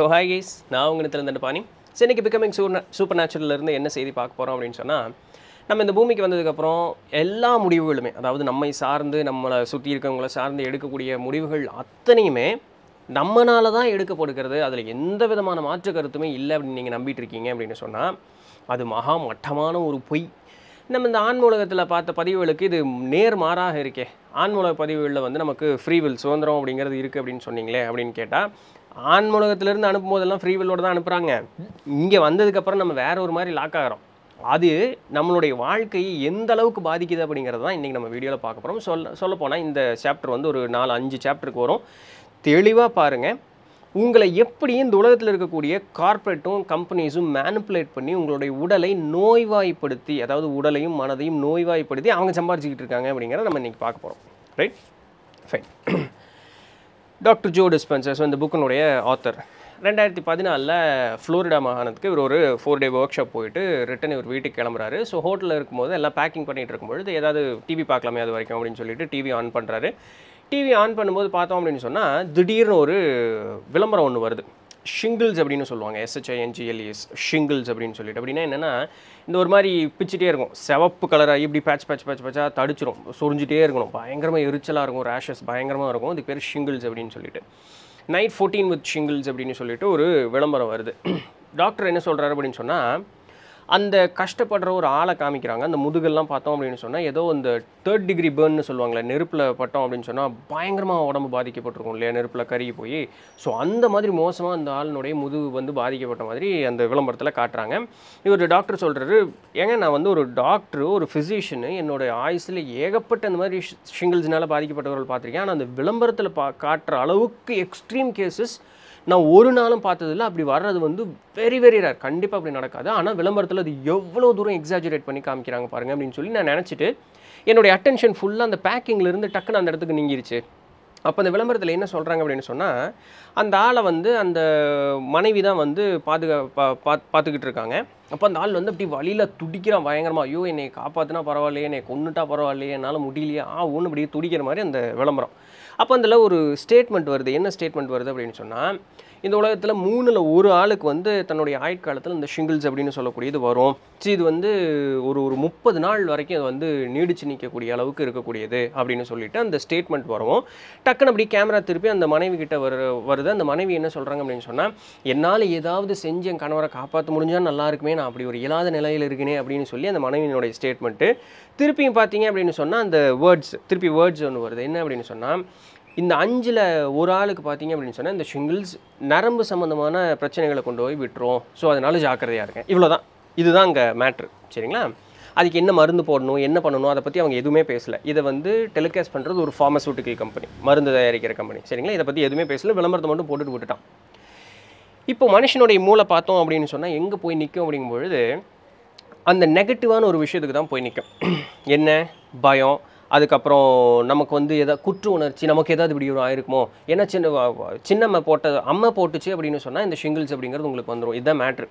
so hi guys நான் உங்களுக்கு திறந்த பாணி சரி இன்றைக்கி பிகமிங் சூர் சூப்பர் இருந்து என்ன செய்தி பார்க்க போகிறோம் அப்படின்னு சொன்னால் நம்ம இந்த பூமிக்கு வந்ததுக்கப்புறம் எல்லா முடிவுகளுமே அதாவது நம்மை சார்ந்து நம்மளை சுற்றி இருக்கவங்களை சார்ந்து எடுக்கக்கூடிய முடிவுகள் அத்தனையுமே நம்மனால தான் எடுக்கப்படுகிறது அதில் எந்த விதமான மாற்று கருத்துமே இல்லை அப்படின்னு நீங்கள் நம்பிட்டு இருக்கீங்க அப்படின்னு சொன்னால் அது மகா மட்டமான ஒரு பொய் நம்ம இந்த ஆன்மூலகத்தில் பார்த்த பதிவுகளுக்கு இது நேர் மாறாக இருக்கே ஆன்மூலக பதிவுகளில் வந்து நமக்கு ஃப்ரீவில் சுதந்திரம் அப்படிங்கிறது இருக்குது அப்படின்னு சொன்னீங்களே அப்படின்னு கேட்டால் ஆண்மூலகத்திலேருந்து அனுப்பும் போதெல்லாம் ஃப்ரீ வில்லோட தான் அனுப்புகிறாங்க இங்கே வந்ததுக்கப்புறம் நம்ம வேறு ஒரு மாதிரி லாக் ஆகிறோம் அது நம்மளுடைய வாழ்க்கையை எந்த அளவுக்கு பாதிக்குது அப்படிங்கிறது தான் இன்றைக்கி நம்ம வீடியோவில் பார்க்க போகிறோம் சொல்ல போனால் இந்த சாப்டர் வந்து ஒரு நாலு அஞ்சு சாப்டருக்கு வரும் தெளிவாக பாருங்கள் உங்களை எப்படி இந்த உலகத்தில் இருக்கக்கூடிய கார்ப்பரேட்டும் கம்பெனிஸும் மேனுப்புலேட் பண்ணி உங்களுடைய உடலை நோய்வாய்ப்படுத்தி அதாவது உடலையும் மனதையும் நோய்வாய்ப்படுத்தி அவங்க சம்பாரிச்சிக்கிட்டு இருக்காங்க அப்படிங்கிறத நம்ம இன்றைக்கி பார்க்க போகிறோம் right fine doctor Joe Dispenza's இந்த புக்கினுடைய ஆத்தர் ரெண்டாயிரத்தி பதினாலில் ஃப்ளோரிடா மாகாணத்துக்கு இவர் ஒரு ஃபோர் டே ஒர்க் ஷாப் போயிட்டு ரிட்டன் இவர் வீட்டுக்கு கிளம்புறாரு ஸோ ஹோட்டலில் இருக்கும்போது எல்லாம் பேக்கிங் பண்ணிகிட்டு இருக்கும்பொழுது ஏதாவது டிவி பார்க்கலாமே அது வரைக்கும் அப்படின்னு சொல்லிட்டு டிவி ஆன் பண்ணுறாரு டிவி ஆன் பண்ணும்போது பார்த்தோம் அப்படின்னு சொன்னால் திடீர்னு ஒரு விளம்பரம் ஒன்று வருது ஷிங்கிள்ஸ் அப்படின்னு சொல்லுவாங்க எஸ்ஹெச்ஐஎன்ஜிஎல்இஎஸ் ஷிங்கிள்ஸ் e அப்படின்னு சொல்லிட்டு அப்படின்னா என்னென்னா இந்த ஒரு மாதிரி பிச்சுட்டே இருக்கும் செவப்பு கலராக இப்படி பேட்ச் பேட்ச் பேட்ச் பேட்சாக தடிச்சிரும் சொரிஞ்சிட்டே இருக்கணும் பயங்கரமாக எரிச்சலாக இருக்கும் ரேஷஸ் பயங்கரமாக இருக்கும் அதுக்கு பேர் ஷிங்கிள்ஸ் அப்படின்னு சொல்லிட்டு நைட் ஃபோர்டீன் வித் ஷிங்கிள்ஸ் அப்படின்னு சொல்லிட்டு ஒரு விளம்பரம் வருது டாக்டர் என்ன சொல்கிறாரு அப்படின்னு சொன்னால் அந்த கஷ்டப்படுற ஒரு ஆளை காமிக்கிறாங்க அந்த முதுகெல்லாம் பார்த்தோம் அப்படின்னு சொன்னால் ஏதோ இந்த தேர்ட் டிகிரி பேர்ன்னு சொல்லுவாங்களே நெருப்பில் பட்டோம் அப்படின்னு சொன்னால் பயங்கரமாக உடம்பு பாதிக்கப்பட்டிருக்கும் இல்லையா நெருப்பில் கருகி போய் ஸோ அந்த மாதிரி மோசமாக அந்த ஆளுனுடைய முதுகு வந்து பாதிக்கப்பட்ட மாதிரி அந்த விளம்பரத்தில் காட்டுறாங்க இவர் டாக்டர் சொல்கிறாரு ஏங்க நான் வந்து ஒரு டாக்டரு ஒரு ஃபிசிஷியனு என்னோடய ஆயுஸில் ஏகப்பட்ட அந்த மாதிரி ஷிங்கிள்ஸ்னால் பாதிக்கப்பட்டவர்கள் பார்த்துருக்கேன் ஆனால் அந்த விளம்பரத்தில் பா காட்டுற அளவுக்கு எக்ஸ்ட்ரீம் கேசஸ் நான் ஒரு நாளும் பார்த்ததில்ல அப்படி வர்றது வந்து வெரி வெரி ரேர் கண்டிப்பாக அப்படி நடக்காது ஆனால் விளம்பரத்தில் அது எவ்வளோ தூரம் எக்ஸாஜுரேட் பண்ணி காமிக்கிறாங்க பாருங்கள் அப்படின்னு சொல்லி நான் நினச்சிட்டு என்னுடைய அட்டென்ஷன் ஃபுல்லாக அந்த பேக்கிங்லேருந்து டக்குன்னு அந்த இடத்துக்கு நீங்கிருச்சு அப்போ அந்த விளம்பரத்தில் என்ன சொல்கிறாங்க அப்படின்னு சொன்னால் அந்த ஆளை வந்து அந்த மனைவி தான் வந்து பாதுகா பா பார்த்துக்கிட்டு இருக்காங்க அப்போ அந்த ஆள் வந்து அப்படி வழியில் துடிக்கிறான் பயங்கரமாக ஐயோ என்னை காப்பாற்றினா பரவாயில்லையே என்னை கொண்டுட்டா பரவாயில்லையே என்னால் முடியலையே ஆ ஒன்று அப்படியே துடிக்கிற மாதிரி அந்த விளம்பரம் அப்போ அதில் ஒரு ஸ்டேட்மெண்ட் வருது என்ன ஸ்டேட்மெண்ட் வருது அப்படின்னு சொன்னால் இந்த உலகத்தில் மூணில் ஒரு ஆளுக்கு வந்து தன்னுடைய ஆயுட்காலத்தில் இந்த ஷிங்கிள்ஸ் அப்படின்னு சொல்லக்கூடியது வரும் சி இது வந்து ஒரு ஒரு முப்பது நாள் வரைக்கும் அது வந்து நீடிச்சு நிற்கக்கூடிய அளவுக்கு இருக்கக்கூடியது அப்படின்னு சொல்லிட்டு அந்த ஸ்டேட்மெண்ட் வரும் டக்குன்னு அப்படி கேமரா திருப்பி அந்த மனைவி கிட்ட வரு வருது அந்த மனைவி என்ன சொல்கிறாங்க அப்படின்னு சொன்னால் என்னால் ஏதாவது செஞ்சு என் கணவரை காப்பாற்ற முடிஞ்சால் நல்லா இருக்குமே நான் அப்படி ஒரு இயலாத நிலையில் இருக்கேனே அப்படின்னு சொல்லி அந்த மனைவியினுடைய ஸ்டேட்மெண்ட்டு திருப்பியும் பார்த்தீங்க அப்படின்னு சொன்னால் அந்த வேர்ட்ஸ் திருப்பி வேர்ட்ஸ் ஒன்று வருது என்ன அப்படின்னு சொன்னால் இந்த அஞ்சில் ஒரு ஆளுக்கு பார்த்தீங்க அப்படின்னு சொன்னால் இந்த ஷிங்கிள்ஸ் நரம்பு சம்மந்தமான பிரச்சனைகளை கொண்டு போய் விட்டுரும் ஸோ அதனால் ஜாக்கிரதையாக இருக்கேன் இவ்வளோ தான் இதுதான் அங்கே மேட்ரு சரிங்களா அதுக்கு என்ன மருந்து போடணும் என்ன பண்ணணும் அதை பற்றி அவங்க எதுவுமே பேசலை இதை வந்து டெலிகாஸ்ட் பண்ணுறது ஒரு ஃபார்மசூட்டிக்கல் கம்பெனி மருந்து தயாரிக்கிற கம்பெனி சரிங்களா இதை பற்றி எதுவுமே பேசலை விளம்பரத்தை மட்டும் போட்டுட்டு விட்டுட்டான் இப்போ மனுஷனுடைய மூளை பார்த்தோம் அப்படின்னு சொன்னால் எங்கே போய் நிற்கும் அப்படிங்கும்பொழுது அந்த நெகட்டிவான ஒரு விஷயத்துக்கு தான் போய் நிற்கும் என்ன பயம் அதுக்கப்புறம் நமக்கு வந்து எதாவது குற்று உணர்ச்சி நமக்கு ஏதாவது இப்படி ஒரு ஆயிருக்குமோ ஏன்னா சின்ன சின்னம்மை போட்ட அம்மை போட்டுச்சு அப்படின்னு சொன்னால் இந்த ஷிங்கிள்ஸ் அப்படிங்கிறது உங்களுக்கு வந்துடும் இதுதான் மேட்ரு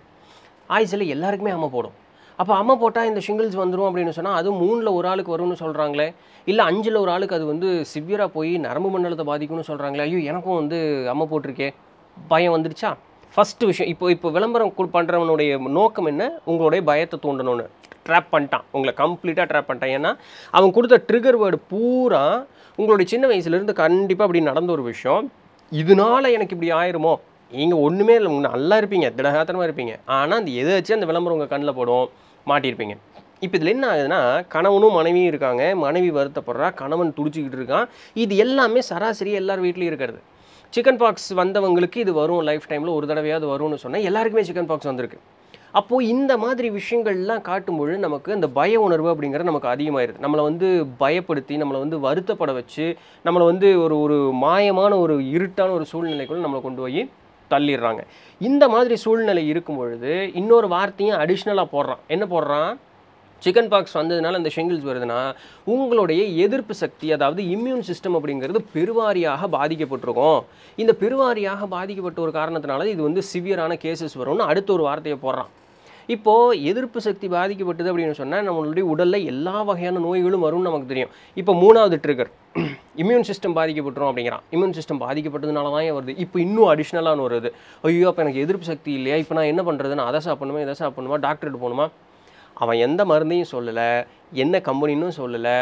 ஆயுசில் எல்லாருக்குமே அம்மை போடும் அப்போ அம்மை போட்டால் இந்த ஷிங்கிள்ஸ் வந்துடும் அப்படின்னு சொன்னால் அது மூணில் ஒரு ஆளுக்கு வரும்னு சொல்கிறாங்களே இல்லை அஞ்சில் ஒரு ஆளுக்கு அது வந்து சிவியராக போய் நரம்பு மண்டலத்தை பாதிக்கும்னு சொல்கிறாங்களே ஐயோ எனக்கும் வந்து அம்மை போட்டிருக்கே பயம் வந்துடுச்சா ஃபஸ்ட்டு விஷயம் இப்போ இப்போ விளம்பரம் பண்ணுறவனுடைய நோக்கம் என்ன உங்களுடைய பயத்தை தூண்டணும்னு ட்ராப் பண்ணிட்டான் உங்களை கம்ப்ளீட்டாக ட்ராப் பண்ணிட்டான் ஏன்னா அவன் கொடுத்த ட்ரிகர் வேர்டு பூரா உங்களுடைய சின்ன வயசுலேருந்து கண்டிப்பாக அப்படி நடந்த ஒரு விஷயம் இதனால் எனக்கு இப்படி ஆயிருமோ நீங்கள் ஒன்றுமே இல்லை உங்கள் நல்லா இருப்பீங்க திடகாத்திரமாக இருப்பீங்க ஆனால் அந்த எதை வச்சு அந்த விளம்பரம் உங்கள் கண்ணில் போடும் மாட்டியிருப்பீங்க இப்போ இதில் என்ன ஆகுதுன்னா கணவனும் மனைவியும் இருக்காங்க மனைவி வருத்தப்படுறா கணவன் துடிச்சிக்கிட்டு இருக்கான் இது எல்லாமே சராசரி எல்லார் வீட்லேயும் இருக்கிறது சிக்கன் பாக்ஸ் வந்தவங்களுக்கு இது வரும் லைஃப் டைமில் ஒரு தடவையாவது வரும்னு சொன்னால் எல்லாருக்குமே சிக்கன் பாக்ஸ் வந்திருக்கு அப்போது இந்த மாதிரி விஷயங்கள்லாம் காட்டும்பொழுது நமக்கு அந்த பய உணர்வு அப்படிங்கிறது நமக்கு அதிகமாயிருது நம்மளை வந்து பயப்படுத்தி நம்மளை வந்து வருத்தப்பட வச்சு நம்மளை வந்து ஒரு ஒரு மாயமான ஒரு இருட்டான ஒரு சூழ்நிலைக்குள்ள நம்மளை கொண்டு போய் தள்ளிடுறாங்க இந்த மாதிரி சூழ்நிலை இருக்கும் பொழுது இன்னொரு வார்த்தையும் அடிஷ்னலாக போடுறான் என்ன போடுறான் சிக்கன் பாக்ஸ் வந்ததுனால அந்த ஷிங்கிள்ஸ் வருதுன்னா உங்களுடைய எதிர்ப்பு சக்தி அதாவது இம்யூன் சிஸ்டம் அப்படிங்கிறது பெருவாரியாக பாதிக்கப்பட்டிருக்கும் இந்த பெருவாரியாக பாதிக்கப்பட்ட ஒரு காரணத்தினால இது வந்து சிவியரான கேசஸ் வரும்னு அடுத்த ஒரு வார்த்தையை போடுறான் இப்போது எதிர்ப்பு சக்தி பாதிக்கப்பட்டது அப்படின்னு சொன்னால் நம்மளுடைய உடலில் எல்லா வகையான நோய்களும் வரும்னு நமக்கு தெரியும் இப்போ மூணாவது ட்ரிகர் இம்யூன் சிஸ்டம் பாதிக்கப்பட்டுரும் அப்படிங்கிறான் இம்யூன் சிஸ்டம் பாதிக்கப்பட்டதுனால தான் வருது இப்போ இன்னும் அடிஷ்னலான வருது ஐயோ அப்போ எனக்கு எதிர்ப்பு சக்தி இல்லையா இப்போ நான் என்ன நான் அதை சாப்பிட்ணுமா இதை சாப்பிட்ணுமா டாக்டர்கிட்ட போகணுமா அவன் எந்த மருந்தையும் சொல்லலை என்ன கம்பெனின்னு சொல்லலை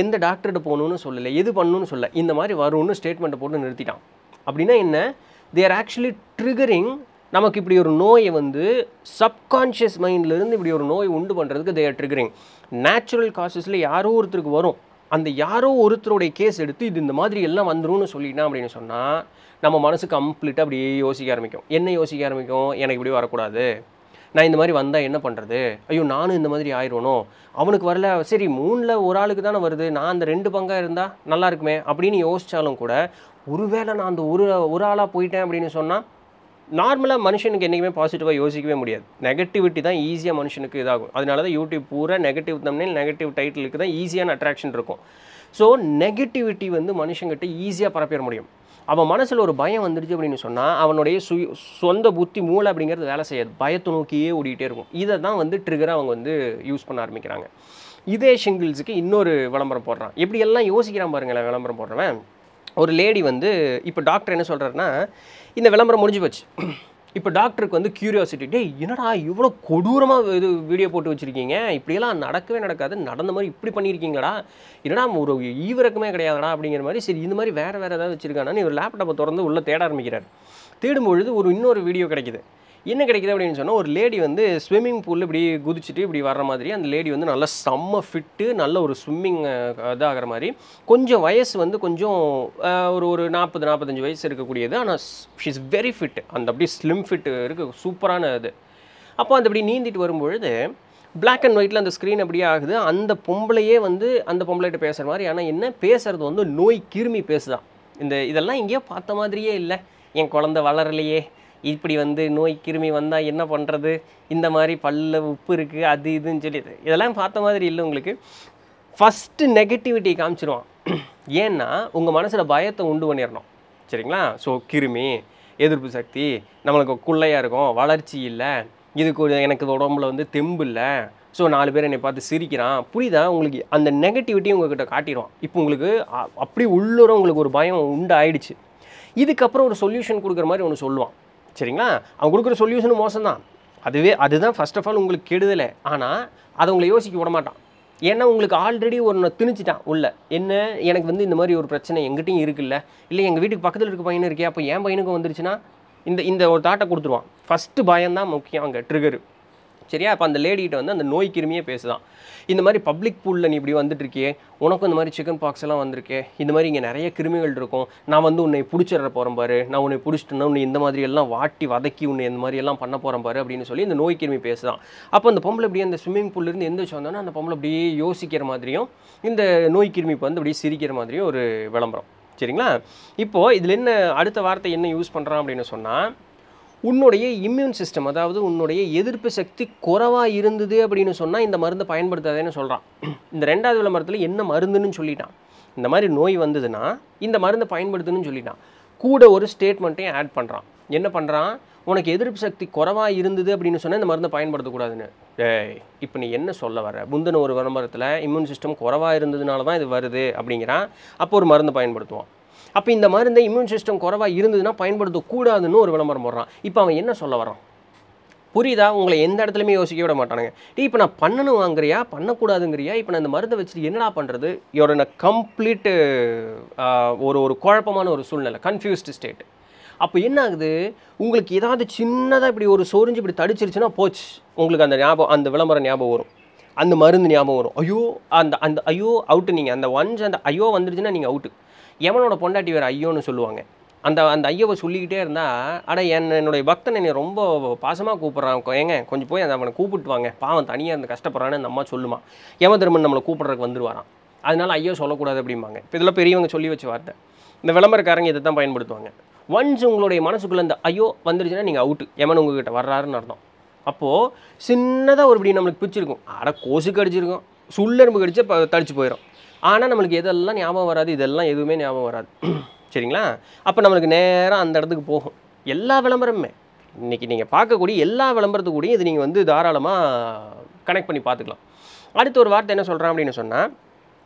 எந்த டாக்டர்கிட்ட போகணுன்னு சொல்லலை எது பண்ணணும்னு சொல்லலை இந்த மாதிரி வரும்னு ஸ்டேட்மெண்ட்டை போட்டு நிறுத்திட்டான் அப்படின்னா என்ன தேர் ஆக்சுவலி ட்ரிகரிங் நமக்கு இப்படி ஒரு நோயை வந்து சப்கான்ஷியஸ் மைண்ட்லேருந்து இப்படி ஒரு நோய் உண்டு பண்ணுறதுக்கு தேர் ட்ரிகரிங் நேச்சுரல் காசஸில் யாரோ ஒருத்தருக்கு வரும் அந்த யாரோ ஒருத்தருடைய கேஸ் எடுத்து இது இந்த மாதிரி எல்லாம் வந்துரும்னு சொல்லிட்டேன் அப்படின்னு சொன்னால் நம்ம மனசு கம்ப்ளீட்டாக அப்படியே யோசிக்க ஆரம்பிக்கும் என்ன யோசிக்க ஆரம்பிக்கும் எனக்கு இப்படி வரக்கூடாது நான் இந்த மாதிரி வந்தால் என்ன பண்ணுறது ஐயோ நானும் இந்த மாதிரி ஆயிடணும் அவனுக்கு வரல சரி மூணில் ஒரு ஆளுக்கு தானே வருது நான் அந்த ரெண்டு பங்காக இருந்தால் நல்லா இருக்குமே அப்படின்னு யோசித்தாலும் கூட ஒருவேளை நான் அந்த ஒரு ஒரு ஆளாக போயிட்டேன் அப்படின்னு சொன்னால் நார்மலாக மனுஷனுக்கு என்றைக்குமே பாசிட்டிவாக யோசிக்கவே முடியாது நெகட்டிவிட்டி தான் ஈஸியாக மனுஷனுக்கு இதாகும் அதனால தான் யூடியூப் பூரா நெகட்டிவ் தம்னே நெகட்டிவ் டைட்டிலுக்கு தான் ஈஸியான அட்ராக்ஷன் இருக்கும் ஸோ நெகட்டிவிட்டி வந்து மனுஷங்கிட்ட ஈஸியாக பரப்பிட முடியும் அவன் மனசில் ஒரு பயம் வந்துடுச்சு அப்படின்னு சொன்னால் அவனுடைய சு சொந்த புத்தி மூளை அப்படிங்கிறது வேலை செய்யாது பயத்தை நோக்கியே ஓடிக்கிட்டே இருக்கும் இதை தான் வந்து ட்ரிகராக அவங்க வந்து யூஸ் பண்ண ஆரம்பிக்கிறாங்க இதே ஷிங்கிள்ஸுக்கு இன்னொரு விளம்பரம் போடுறான் எப்படியெல்லாம் யோசிக்கிறான் பாருங்களேன் விளம்பரம் போடுறவன் ஒரு லேடி வந்து இப்போ டாக்டர் என்ன சொல்கிறாருன்னா இந்த விளம்பரம் முடிஞ்சு போச்சு இப்போ டாக்டருக்கு வந்து கியூரியாசிட்டி டே என்னடா இவ்வளோ கொடூரமாக இது வீடியோ போட்டு வச்சுருக்கீங்க இப்படியெல்லாம் நடக்கவே நடக்காது நடந்த மாதிரி இப்படி பண்ணியிருக்கீங்களா என்னடா ஒரு ஈவிரக்கமே கிடையாதுடா அப்படிங்கிற மாதிரி சரி இந்த மாதிரி வேறு வேறு ஏதாவது வச்சுருக்கானா இவர் லேப்டாப்பை திறந்து உள்ளே தேட ஆரம்பிக்கிறார் தேடும்பொழுது ஒரு இன்னொரு வீடியோ கிடைக்கிது என்ன கிடைக்குது அப்படின்னு சொன்னால் ஒரு லேடி வந்து ஸ்விம்மிங் பூலில் இப்படி குதிச்சுட்டு இப்படி வர்ற மாதிரி அந்த லேடி வந்து நல்லா செம்ம ஃபிட்டு நல்ல ஒரு ஸ்விம்மிங் இதாகிற மாதிரி கொஞ்சம் வயசு வந்து கொஞ்சம் ஒரு ஒரு நாற்பது நாற்பத்தஞ்சு வயசு இருக்கக்கூடியது ஆனால் ஷி இஸ் வெரி ஃபிட் அந்த அப்படியே ஸ்லிம் ஃபிட் இருக்கு சூப்பரான இது அப்போ அந்த அப்படி நீந்திட்டு வரும்பொழுது பிளாக் அண்ட் ஒயிட்டில் அந்த ஸ்க்ரீன் அப்படியே ஆகுது அந்த பொம்பளையே வந்து அந்த பொம்பளைகிட்ட பேசுகிற மாதிரி ஆனால் என்ன பேசுகிறது வந்து நோய் கிருமி பேசுதான் இந்த இதெல்லாம் எங்கேயோ பார்த்த மாதிரியே இல்லை என் குழந்த வளரலையே இப்படி வந்து நோய் கிருமி வந்தால் என்ன பண்ணுறது இந்த மாதிரி பல்ல உப்பு இருக்குது அது இதுன்னு சொல்லி இதெல்லாம் பார்த்த மாதிரி இல்லை உங்களுக்கு ஃபஸ்ட்டு நெகட்டிவிட்டியை காமிச்சிடுவான் ஏன்னா உங்கள் மனசில் பயத்தை உண்டு பண்ணிடணும் சரிங்களா ஸோ கிருமி எதிர்ப்பு சக்தி நம்மளுக்கு குள்ளையாக இருக்கும் வளர்ச்சி இல்லை இதுக்கு ஒரு எனக்கு உடம்புல வந்து தெம்பு இல்லை ஸோ நாலு பேர் என்னை பார்த்து சிரிக்கிறான் புரியுதா உங்களுக்கு அந்த நெகட்டிவிட்டி உங்ககிட்ட காட்டிடுவான் இப்போ உங்களுக்கு அப்படி உள்ளூர உங்களுக்கு ஒரு பயம் உண்டு ஆயிடுச்சு இதுக்கப்புறம் ஒரு சொல்யூஷன் கொடுக்குற மாதிரி ஒன்று சொல்லுவான் சரிங்களா அவங்க கொடுக்குற சொல்யூஷனும் மோசம் தான் அதுவே அதுதான் ஃபஸ்ட் ஆஃப் ஆல் உங்களுக்கு கெடுதலை ஆனால் அதை உங்களை யோசிக்க விட மாட்டான் ஏன்னா உங்களுக்கு ஆல்ரெடி ஒன்று திணிச்சிட்டான் உள்ள என்ன எனக்கு வந்து இந்த மாதிரி ஒரு பிரச்சனை எங்கிட்டையும் இருக்குல்ல இல்லை எங்கள் வீட்டுக்கு பக்கத்தில் இருக்க பையனும் இருக்கே அப்போ என் பையனுக்கும் வந்துருச்சுன்னா இந்த இந்த ஒரு தாட்டை கொடுத்துருவான் ஃபஸ்ட்டு பயம்தான் முக்கியம் அங்கே ட்ரிகரு சரியா அப்போ அந்த லேடிகிட்ட வந்து அந்த நோய் கிருமியே பேசுதான் இந்த மாதிரி பப்ளிக் பூலில் நீ இப்படி வந்துட்டுருக்கியே உனக்கும் இந்த மாதிரி சிக்கன் பாக்ஸ் எல்லாம் வந்திருக்கே இந்த மாதிரி இங்கே நிறைய கிருமிகள் இருக்கும் நான் வந்து உன்னை பிடிச்சிட போகிறேன் பாரு நான் உன்னை பிடிச்சிட்டேன்னா உன்னை இந்த மாதிரி எல்லாம் வாட்டி வதக்கி உன்னை இந்த மாதிரி எல்லாம் பண்ண போகிறேன் பாரு அப்படின்னு சொல்லி இந்த நோய் கிருமி பேசுதான் அப்போ அந்த பொம்பளை அப்படியே அந்த ஸ்விம்மிங் பூல்லேருந்து எந்த வந்தோன்னா அந்த பொம்பளை அப்படியே யோசிக்கிற மாதிரியும் இந்த நோய் கிருமி இப்போ வந்து அப்படியே சிரிக்கிற மாதிரியும் ஒரு விளம்பரம் சரிங்களா இப்போது இதில் என்ன அடுத்த வார்த்தை என்ன யூஸ் பண்ணுறான் அப்படின்னு சொன்னால் உன்னுடைய இம்யூன் சிஸ்டம் அதாவது உன்னுடைய எதிர்ப்பு சக்தி குறவாக இருந்தது அப்படின்னு சொன்னால் இந்த மருந்தை பயன்படுத்தாதேன்னு சொல்கிறான் இந்த ரெண்டாவது விளம்பரத்தில் என்ன மருந்துன்னு சொல்லிட்டான் இந்த மாதிரி நோய் வந்ததுன்னா இந்த மருந்தை பயன்படுத்துன்னு சொல்லிட்டான் கூட ஒரு ஸ்டேட்மெண்ட்டையும் ஆட் பண்ணுறான் என்ன பண்ணுறான் உனக்கு எதிர்ப்பு சக்தி குறவாக இருந்தது அப்படின்னு சொன்னால் இந்த மருந்தை பயன்படுத்தக்கூடாதுன்னு இப்போ நீ என்ன சொல்ல வர முந்தின ஒரு விளம்பரத்தில் இம்யூன் சிஸ்டம் குறவாக இருந்ததுனால தான் இது வருது அப்படிங்கிறான் அப்போ ஒரு மருந்து பயன்படுத்துவான் அப்போ இந்த மருந்தை இம்யூன் சிஸ்டம் குறைவாக இருந்ததுன்னா பயன்படுத்தக்கூடாதுன்னு ஒரு விளம்பரம் போடுறான் இப்போ அவன் என்ன சொல்ல வரான் புரியுதா உங்களை எந்த இடத்துலையுமே யோசிக்க விட மாட்டானுங்க டீ இப்போ நான் பண்ணணும் வாங்குறியா பண்ணக்கூடாதுங்கிறியா இப்போ நான் இந்த மருந்தை வச்சுட்டு என்னடா பண்ணுறது இவரோட கம்ப்ளீட்டு ஒரு ஒரு குழப்பமான ஒரு சூழ்நிலை கன்ஃபியூஸ்டு ஸ்டேட் அப்போ என்ன ஆகுது உங்களுக்கு ஏதாவது சின்னதாக இப்படி ஒரு சொரிஞ்சு இப்படி தடிச்சிருச்சுன்னா போச்சு உங்களுக்கு அந்த ஞாபகம் அந்த விளம்பரம் ஞாபகம் வரும் அந்த மருந்து ஞாபகம் வரும் ஐயோ அந்த அந்த ஐயோ அவுட்டு நீங்கள் அந்த ஒன்ஸ் அந்த ஐயோ வந்துடுச்சுன்னா நீங்கள் அவுட்டு எவனோட பொண்டாட்டி வேறு ஐயோன்னு சொல்லுவாங்க அந்த அந்த ஐயோவை சொல்லிக்கிட்டே இருந்தால் ஆனால் என் என்னுடைய பக்தன் என்னை ரொம்ப பாசமாக கூப்பிட்றான் ஏங்க கொஞ்சம் போய் அந்த அவனை கூப்பிட்டு வாங்க பாவன் தனியாக இருந்து கஷ்டப்படுறான்னு அந்த அம்மா சொல்லுமா எம திருமன் நம்மளை கூப்பிட்றதுக்கு வந்துருவாரான் அதனால் ஐயோ சொல்லக்கூடாது அப்படிம்பாங்க இப்போ இதெல்லாம் பெரியவங்க சொல்லி வச்ச வார்த்தை இந்த விளம்பரக்காரங்க இதை தான் பயன்படுத்துவாங்க ஒன்ஸ் உங்களுடைய மனசுக்குள்ளே இந்த ஐயோ வந்துருச்சுன்னா நீங்கள் அவுட்டு எமன் உங்ககிட்ட வர்றாருன்னு அர்த்தம் அப்போது சின்னதாக ஒரு இப்படி நம்மளுக்கு பிடிச்சிருக்கும் அட கோசு கடிச்சிருக்கும் சுள்ளெரும்பு கடிச்சு இப்போ தடிச்சு போயிடும் ஆனால் நம்மளுக்கு எதெல்லாம் ஞாபகம் வராது இதெல்லாம் எதுவுமே ஞாபகம் வராது சரிங்களா அப்போ நம்மளுக்கு நேராக அந்த இடத்துக்கு போகும் எல்லா விளம்பரமுமே இன்றைக்கி நீங்கள் பார்க்கக்கூடிய எல்லா விளம்பரத்துக்கூடையும் இது நீங்கள் வந்து தாராளமாக கனெக்ட் பண்ணி பார்த்துக்கலாம் அடுத்து ஒரு வார்த்தை என்ன சொல்கிறேன் அப்படின்னு சொன்னால்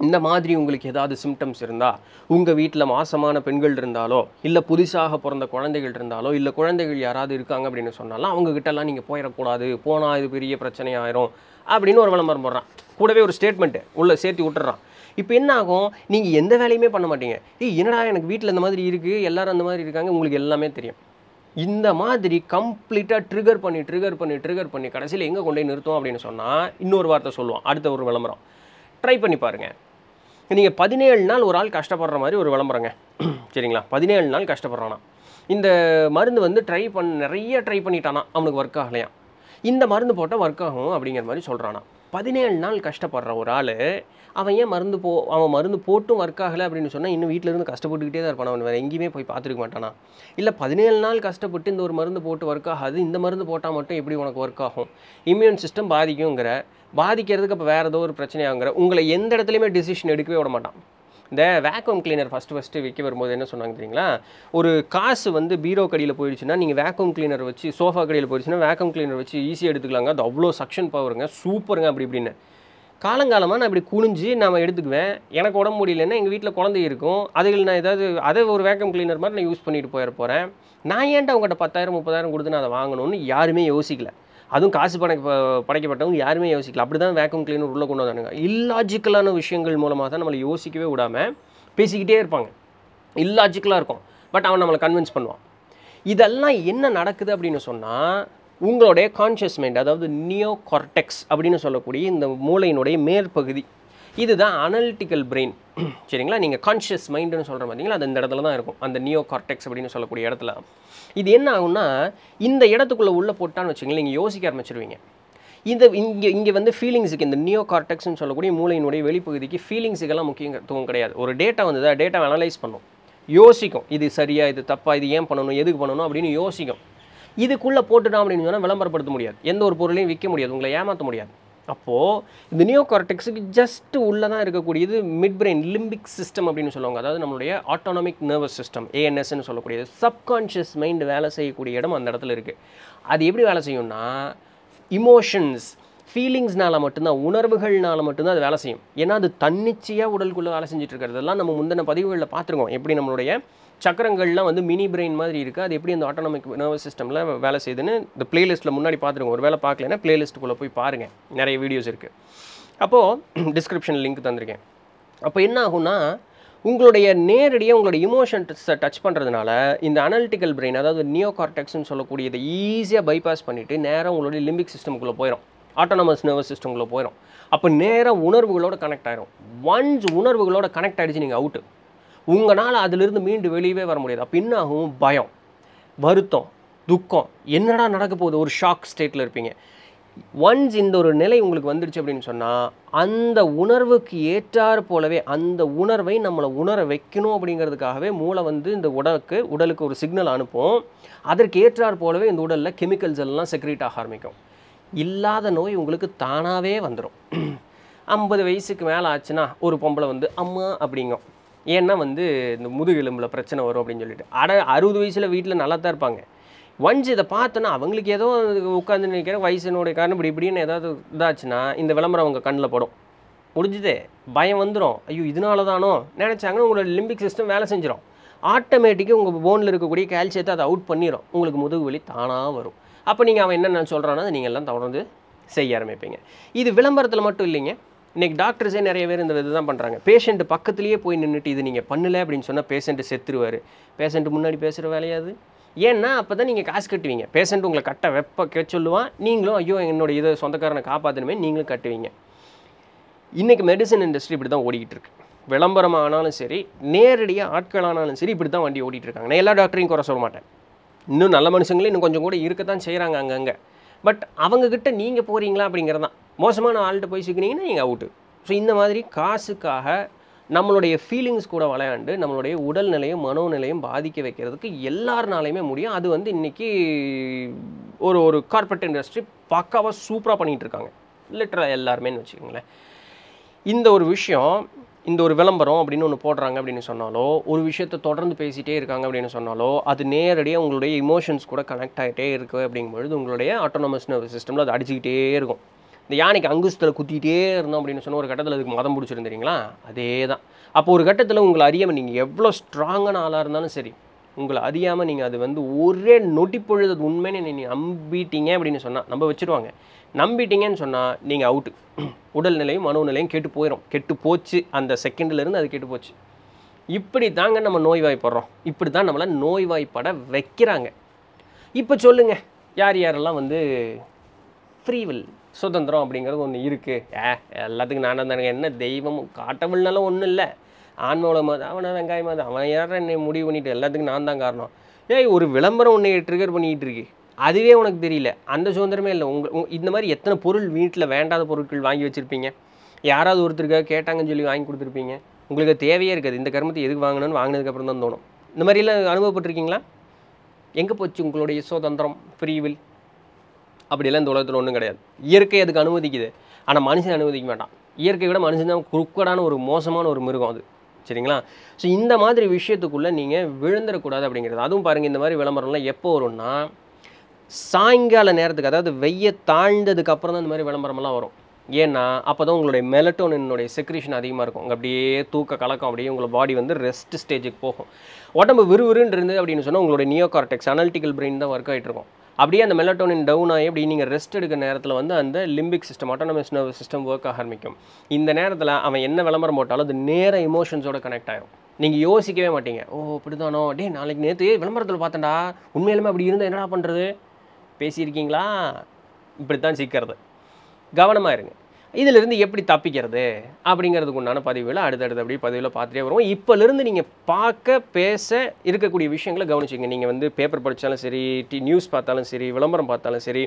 இந்த மாதிரி உங்களுக்கு ஏதாவது சிம்டம்ஸ் இருந்தால் உங்கள் வீட்டில் மாசமான பெண்கள் இருந்தாலோ இல்லை புதுசாக பிறந்த குழந்தைகள் இருந்தாலோ இல்லை குழந்தைகள் யாராவது இருக்காங்க அப்படின்னு சொன்னாலும் அவங்கக்கிட்டலாம் நீங்கள் போயிடக்கூடாது போனால் இது பெரிய பிரச்சனை அப்படின்னு ஒரு விளம்பரம் போடுறான் கூடவே ஒரு ஸ்டேட்மெண்ட்டு உள்ளே சேர்த்து விட்டுறான் இப்போ என்ன ஆகும் நீங்கள் எந்த வேலையுமே பண்ண மாட்டீங்க ஏய் என்னடா எனக்கு வீட்டில் இந்த மாதிரி இருக்குது எல்லோரும் அந்த மாதிரி இருக்காங்க உங்களுக்கு எல்லாமே தெரியும் இந்த மாதிரி கம்ப்ளீட்டாக ட்ரிகர் பண்ணி ட்ரிகர் பண்ணி ட்ரிகர் பண்ணி கடைசியில் எங்கே கொண்டு போய் நிறுத்தும் அப்படின்னு சொன்னால் இன்னொரு வார்த்தை சொல்லுவோம் அடுத்த ஒரு விளம்பரம் ட்ரை பண்ணி பாருங்கள் நீங்கள் பதினேழு நாள் ஒரு ஆள் கஷ்டப்படுற மாதிரி ஒரு விளம்பரங்க சரிங்களா பதினேழு நாள் கஷ்டப்படுறானா இந்த மருந்து வந்து ட்ரை பண்ண நிறைய ட்ரை பண்ணிட்டானா அவனுக்கு ஒர்க் ஆகலையா இந்த மருந்து போட்டால் ஒர்க் ஆகும் அப்படிங்கிற மாதிரி சொல்கிறானா பதினேழு நாள் கஷ்டப்படுற ஒரு ஆள் அவன் ஏன் மருந்து போ அவன் மருந்து போட்டும் ஒர்க் ஆகலை அப்படின்னு சொன்னால் இன்னும் வீட்டிலேருந்து கஷ்டப்பட்டுக்கிட்டே தான் இருப்பான் அவன் வேறு எங்கேயுமே போய் பார்த்துருக்க மாட்டானா இல்லை பதினேழு நாள் கஷ்டப்பட்டு இந்த ஒரு மருந்து போட்டு ஒர்க் ஆகாது இந்த மருந்து போட்டால் மட்டும் எப்படி உனக்கு ஒர்க் ஆகும் இம்யூன் சிஸ்டம் பாதிக்குங்கிற பாதிக்கிறதுக்கு அப்போ வேறு ஏதோ ஒரு பிரச்சனையாகிற உங்களை எந்த இடத்துலையுமே டிசிஷன் எடுக்கவே விட மாட்டான் இந்த வேக்யூம் கிளீனர் ஃபஸ்ட்டு ஃபஸ்ட்டு விற்க வரும்போது என்ன சொன்னாங்க தெரியுங்களா ஒரு காசு வந்து பீரோ கடியில் போயிடுச்சுன்னா நீங்கள் வேக்யூம் கிளீனர் வச்சு சோஃபா கடியில் போயிடுச்சுன்னா வேக்யூம் கிளீனர் வச்சு ஈஸியாக எடுத்துக்கலாங்க அது அவ்வளோ சக்ஷன் பவருங்க சூப்பருங்க அப்படி இப்படின்னு காலங்காலமாக நான் இப்படி குனிஞ்சு நான் எடுத்துக்குவேன் எனக்கு உடம்பு முடியலன்னா எங்கள் வீட்டில் குழந்தை இருக்கும் அதுகள் நான் ஏதாவது அதை ஒரு வேக்கம் கிளீனர் மாதிரி நான் யூஸ் பண்ணிட்டு போயிட போகிறேன் நான் ஏன்ட்டு அவங்ககிட்ட பத்தாயிரம் முப்பதாயிரம் கொடுத்து நான் அதை வாங்கணும்னு யாருமே யோசிக்கலை அதுவும் காசு படைக்க படைக்கப்பட்டவங்க யாருமே யோசிக்கல அப்படி தான் வேக்யூம் கிளீனர் உள்ளே கொண்டு வந்தானுங்க இல்லாஜிக்கலான விஷயங்கள் மூலமாக தான் நம்மளை யோசிக்கவே விடாமல் பேசிக்கிட்டே இருப்பாங்க இல்லாஜிக்கலாக இருக்கும் பட் அவன் நம்மளை கன்வின்ஸ் பண்ணுவான் இதெல்லாம் என்ன நடக்குது அப்படின்னு சொன்னால் உங்களுடைய கான்ஷியஸ் மைண்ட் அதாவது நியோ கார்டெக்ஸ் அப்படின்னு சொல்லக்கூடிய இந்த மூளையினுடைய மேற்பகுதி இதுதான் அனலிட்டிக்கல் பிரெயின் சரிங்களா நீங்கள் கான்ஷியஸ் மைண்டுன்னு சொல்கிற பார்த்தீங்களா அது இந்த இடத்துல தான் இருக்கும் அந்த நியோ கார்டெக்ஸ் அப்படின்னு சொல்லக்கூடிய இடத்துல இது என்ன ஆகும்னா இந்த இடத்துக்குள்ளே உள்ளே போட்டான்னு வச்சுங்களேன் நீங்கள் யோசிக்க ஆரம்பிச்சிருவீங்க இந்த இங்கே இங்கே வந்து ஃபீலிங்ஸுக்கு இந்த நியோ கார்டெக்ஸ்னு சொல்லக்கூடிய மூளையினுடைய வெளிப்பகுதிக்கு ஃபீலிங்ஸுக்கெல்லாம் முக்கியத்துவம் கிடையாது ஒரு டேட்டா வந்து டேட்டாவை அனலைஸ் பண்ணும் யோசிக்கும் இது சரியா இது தப்பா இது ஏன் பண்ணணும் எதுக்கு பண்ணணும் அப்படின்னு யோசிக்கும் இதுக்குள்ளே போட்டுட்டோம் அப்படின்னு சொன்னால் விளம்பரப்படுத்த முடியாது எந்த ஒரு பொருளையும் விற்க முடியாது உங்களை ஏமாற்ற முடியாது அப்போது இந்த நியோ கார்டெக்ஸுக்கு ஜஸ்ட் உள்ளே தான் இருக்கக்கூடியது மிட் பிரெயின் லிம்பிக் சிஸ்டம் அப்படின்னு சொல்லுவாங்க அதாவது நம்மளுடைய ஆட்டோனாமிக் நர்வஸ் சிஸ்டம் ஏஎன்எஸ்ன்னு சொல்லக்கூடியது சப்கான்ஷியஸ் மைண்டு வேலை செய்யக்கூடிய இடம் அந்த இடத்துல இருக்குது அது எப்படி வேலை செய்யும்னா இமோஷன்ஸ் ஃபீலிங்ஸ்னால் மட்டும்தான் உணர்வுகள்னால் மட்டும்தான் அது வேலை செய்யும் ஏன்னா அது தன்னிச்சையாக உடலுக்குள்ளே வேலை செஞ்சுட்டு இருக்கிறதெல்லாம் நம்ம முந்தின பதிவுகளில் பார்த்துருக்கோம் எப்படி நம்மளுடைய சக்கரங்கள்லாம் வந்து மினி பிரெயின் மாதிரி இருக்குது அது எப்படி அந்த ஆட்டோனமிக் நர்வஸ் சிஸ்டமில் வேலை செய்யுதுன்னு இந்த பிளேலிஸ்ட்டில் முன்னாடி பார்த்துருக்கோம் ஒரு வேலை பார்க்கலன்னா பிளேலிஸ்ட்டுக்குள்ளே போய் பாருங்கள் நிறைய வீடியோஸ் இருக்குது அப்போது டிஸ்கிரிப்ஷன் லிங்க் தந்திருக்கேன் அப்போ என்ன ஆகும்னா உங்களுடைய நேரடியாக உங்களுடைய இமோஷன்ஸை டச் பண்ணுறதுனால இந்த அனாலிட்டிக்கல் பிரெயின் அதாவது நியோ கார்டெக்ஸ்னு சொல்லக்கூடியதை ஈஸியாக பைபாஸ் பண்ணிவிட்டு நேராக உங்களுடைய லிம்பிக் சிஸ்டமுக்குள்ளே போயிடும் ஆட்டோனமஸ் நர்வஸ் சிஸ்டம்குள்ளே போயிடும் அப்போ நேராக உணர்வுகளோட கனெக்ட் ஆகிரும் ஒன்ஸ் உணர்வுகளோட கனெக்ட் ஆகிடுச்சு நீங்கள் அவுட்டு உங்களால் அதிலிருந்து மீண்டு வெளியவே வர முடியாது அப்போ என்னாகும் பயம் வருத்தம் துக்கம் என்னடா நடக்க போகுது ஒரு ஷாக் ஸ்டேட்டில் இருப்பீங்க ஒன்ஸ் இந்த ஒரு நிலை உங்களுக்கு வந்துடுச்சு அப்படின்னு சொன்னால் அந்த உணர்வுக்கு ஏற்றாறு போலவே அந்த உணர்வை நம்மளை உணர வைக்கணும் அப்படிங்கிறதுக்காகவே மூளை வந்து இந்த உடலுக்கு உடலுக்கு ஒரு சிக்னல் அனுப்பும் அதற்கு ஏற்றாறு போலவே இந்த உடலில் கெமிக்கல்ஸ் எல்லாம் செக்ரீட் ஆக ஆரம்பிக்கும் இல்லாத நோய் உங்களுக்கு தானாகவே வந்துடும் ஐம்பது வயசுக்கு மேலே ஆச்சுன்னா ஒரு பொம்பளை வந்து அம்மா அப்படிங்கும் ஏன்னா வந்து இந்த முதுகெலும்பில் பிரச்சனை வரும் அப்படின்னு சொல்லிட்டு அட அறுபது வயசில் வீட்டில் நல்லா தான் இருப்பாங்க ஒன்ஸ் இதை பார்த்தோன்னா அவங்களுக்கு ஏதோ உட்காந்து நினைக்கிற வயசினுடைய காரணம் இப்படி இப்படின்னு ஏதாவது இதாச்சுன்னா இந்த விளம்பரம் அவங்க கண்ணில் படும் முடிஞ்சுதே பயம் வந்துடும் ஐயோ இதனால தானோ நினச்சாங்கன்னா உங்களோட லிம்பிக் சிஸ்டம் வேலை செஞ்சிடும் ஆட்டோமேட்டிக்காக உங்கள் போனில் இருக்கக்கூடிய கால்சியத்தை அதை அவுட் பண்ணிடும் உங்களுக்கு முதுகு வலி தானாக வரும் அப்போ நீங்கள் அவன் என்னென்ன சொல்கிறானோ அதை நீங்கள் எல்லாம் தொடர்ந்து செய்ய ஆரம்பிப்பீங்க இது விளம்பரத்தில் மட்டும் இல்லைங்க இன்றைக்கி டாக்டர்ஸே நிறைய பேர் இந்த இதுதான் தான் பண்ணுறாங்க பேஷண்ட் பக்கத்துலேயே போய் நின்றுட்டு இது நீங்கள் பண்ணலை அப்படின்னு சொன்னால் பேஷண்ட்டு செத்துருவார் பேஷண்ட்டு முன்னாடி பேசுகிற வேலையாது ஏன்னா அப்போ தான் நீங்கள் காசு கட்டுவீங்க பேஷண்ட் உங்களை கட்ட வெப்ப சொல்லுவான் நீங்களும் ஐயோ என்னோட இதை சொந்தக்காரனை காப்பாற்றணுமே நீங்களும் கட்டுவீங்க இன்றைக்கி மெடிசன் இண்டஸ்ட்ரி இப்படி தான் ஓடிக்கிட்டு இருக்கு விளம்பரமாக ஆனாலும் சரி நேரடியாக ஆட்கள் ஆனாலும் சரி இப்படி தான் வண்டி ஓடிட்டுருக்காங்க நான் எல்லா டாக்டரையும் குறை சொல்ல மாட்டேன் இன்னும் நல்ல மனுஷங்களே இன்னும் கொஞ்சம் கூட இருக்க தான் செய்கிறாங்க அங்கங்கே பட் அவங்கக்கிட்ட நீங்கள் போகிறீங்களா அப்படிங்கிறதான் மோசமான ஆள்கிட்ட போய் சிக்கினீங்கன்னா நீங்கள் அவுட்டு ஸோ இந்த மாதிரி காசுக்காக நம்மளுடைய ஃபீலிங்ஸ் கூட விளையாண்டு நம்மளுடைய உடல்நிலையும் மனோநிலையும் பாதிக்க வைக்கிறதுக்கு எல்லாருனாலையுமே முடியும் அது வந்து இன்றைக்கி ஒரு ஒரு கார்பரேட் இண்டஸ்ட்ரி பக்காவாக சூப்பராக பண்ணிகிட்ருக்காங்க லிட்டராக எல்லாருமேன்னு வச்சுக்கோங்களேன் இந்த ஒரு விஷயம் இந்த ஒரு விளம்பரம் அப்படின்னு ஒன்று போடுறாங்க அப்படின்னு சொன்னாலோ ஒரு விஷயத்தை தொடர்ந்து பேசிகிட்டே இருக்காங்க அப்படின்னு சொன்னாலோ அது நேரடியாக உங்களுடைய இமோஷன்ஸ் கூட கனெக்ட் ஆகிட்டே இருக்குது அப்படிங்கும்பொழுது உங்களுடைய ஆட்டோனமஸ் நர்வஸ் சிஸ்டமில் அது அடிச்சுக்கிட்டே இருக்கும் இந்த யானைக்கு அங்குஸ்தலை குத்திக்கிட்டே இருந்தோம் அப்படின்னு சொன்ன ஒரு கட்டத்தில் அதுக்கு மதம் பிடிச்சிருந்தீங்களா அதே தான் அப்போ ஒரு கட்டத்தில் உங்களை அறியாமல் நீங்கள் எவ்வளோ ஸ்ட்ராங்கான ஆளாக இருந்தாலும் சரி உங்களை அறியாமல் நீங்கள் அது வந்து ஒரே நொட்டி பொழுது அது உண்மைன்னு நீங்கள் நம்பிட்டீங்க அப்படின்னு சொன்னால் நம்ம வச்சுருவாங்க நம்பிட்டீங்கன்னு சொன்னால் நீங்கள் அவுட்டு உடல்நிலையும் மனோநிலையும் கெட்டு போயிடும் கெட்டு போச்சு அந்த செகண்ட்லேருந்து அது கெட்டு போச்சு இப்படி தாங்க நம்ம நோய்வாய்ப்படுறோம் இப்படி தான் நம்மளை நோய்வாய்ப்பட வைக்கிறாங்க இப்போ சொல்லுங்கள் யார் யாரெல்லாம் வந்து ஃப்ரீவில் சுதந்திரம் அப்படிங்கிறது ஒன்று இருக்குது ஏ எல்லாத்துக்கும் நான் தானுங்க என்ன தெய்வம் காட்டவள்னாலும் ஒன்றும் இல்லை ஆன்மாவில் மாதம் அவனை வெங்காயம் மாதம் அவன் யார என்னை முடிவு பண்ணிட்டு எல்லாத்துக்கும் நான் தான் காரணம் ஏய் ஒரு விளம்பரம் உன்னை ட்ரிகர் பண்ணிகிட்டு இருக்கு அதுவே உனக்கு தெரியல அந்த சுதந்திரமே இல்லை உங்கள் இந்த மாதிரி எத்தனை பொருள் வீட்டில் வேண்டாத பொருட்கள் வாங்கி வச்சுருப்பீங்க யாராவது ஒருத்தருக்காக கேட்டாங்கன்னு சொல்லி வாங்கி கொடுத்துருப்பீங்க உங்களுக்கு தேவையே இருக்காது இந்த கர்மத்தை எதுக்கு வாங்கணும்னு வாங்கினதுக்கப்புறம் தான் தோணும் இந்த மாதிரிலாம் அனுபவப்பட்டிருக்கீங்களா எங்கே போச்சு உங்களுடைய சுதந்திரம் ஃப்ரீவில் அப்படிலாம் இந்த உலகத்தில் ஒன்றும் கிடையாது இயற்கை அதுக்கு அனுமதிக்குது ஆனால் மனுஷன் அனுமதிக்க மாட்டான் இயற்கை விட மனுஷன் தான் குறுக்கடான ஒரு மோசமான ஒரு மிருகம் அது சரிங்களா ஸோ இந்த மாதிரி விஷயத்துக்குள்ளே நீங்கள் விழுந்துடக்கூடாது அப்படிங்கிறது அதுவும் பாருங்கள் இந்த மாதிரி விளம்பரம்லாம் எப்போ வரும்னா சாயங்கால நேரத்துக்கு அதாவது வெய்ய தாழ்ந்ததுக்கு அப்புறம் தான் இந்த மாதிரி விளம்பரமெல்லாம் வரும் ஏன்னா அப்போ தான் உங்களுடைய மெலட்டோனினுடைய செக்ரேஷன் அதிகமாக இருக்கும் உங்கள் அப்படியே தூக்க கலக்கம் அப்படியே உங்களோட பாடி வந்து ரெஸ்ட் ஸ்டேஜுக்கு போகும் உடம்பு விறுவிறுன்னு அப்படின்னு சொன்னால் உங்களுடைய நியோ கார்டெக்ஸ் பிரெயின் தான் ஒர்க் ஆகிட்டு இருக்கும் அப்படியே அந்த மெலட்டோனின் டவுன் ஆகி அப்படி நீங்கள் ரெஸ்ட் எடுக்கிற நேரத்தில் வந்து அந்த limbic system autonomous nervous system work ஆரம்பிக்கும் இந்த நேரத்தில் அவன் என்ன விளம்பரம் போட்டாலும் அது நேர இமோஷன்ஸோட கனெக்ட் ஆகும் நீங்கள் யோசிக்கவே மாட்டீங்க ஓ அப்படிதானோ டே நாளைக்கு நேற்று விளம்பரத்தில் பார்த்தேன்டா உண்மையிலுமே அப்படி இருந்தால் என்னடா பண்ணுறது பேசியிருக்கீங்களா இப்படி தான் சிக்கிறது கவனமாக இருங்க இதிலிருந்து எப்படி தப்பிக்கிறது அப்படிங்கிறதுக்கு உண்டான பதிவுகள் அடுத்தடுத்து அப்படியே பதிவில் பார்த்துட்டே வருவோம் இப்போலேருந்து நீங்கள் பார்க்க பேச இருக்கக்கூடிய விஷயங்களை கவனிச்சிங்க நீங்கள் வந்து பேப்பர் படித்தாலும் சரி டி நியூஸ் பார்த்தாலும் சரி விளம்பரம் பார்த்தாலும் சரி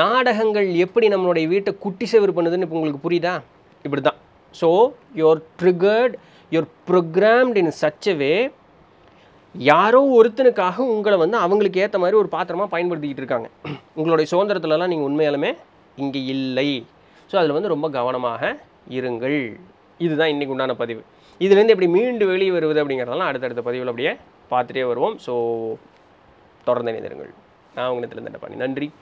நாடகங்கள் எப்படி நம்மளுடைய வீட்டை குட்டி சேவர் பண்ணுதுன்னு இப்போ உங்களுக்கு புரியுதா இப்படி தான் so you're triggered you're programmed in such way யாரோ ஒருத்தனுக்காக உங்களை வந்து அவங்களுக்கு ஏற்ற மாதிரி ஒரு பாத்திரமாக பயன்படுத்திக்கிட்டு இருக்காங்க உங்களுடைய சுதந்திரத்துலலாம் நீங்கள் உண்மையாலுமே இங்கே இல்லை ஸோ அதில் வந்து ரொம்ப கவனமாக இருங்கள் இதுதான் இன்றைக்கு உண்டான பதிவு இதுலேருந்து எப்படி மீண்டு வெளியே வருவது அப்படிங்கிறதெல்லாம் அடுத்தடுத்த பதிவில் அப்படியே பார்த்துட்டே வருவோம் ஸோ தொடர்ந்து இணைந்திருங்கள் நான் உங்களிடத்தில் தண்டை பண்ணி நன்றி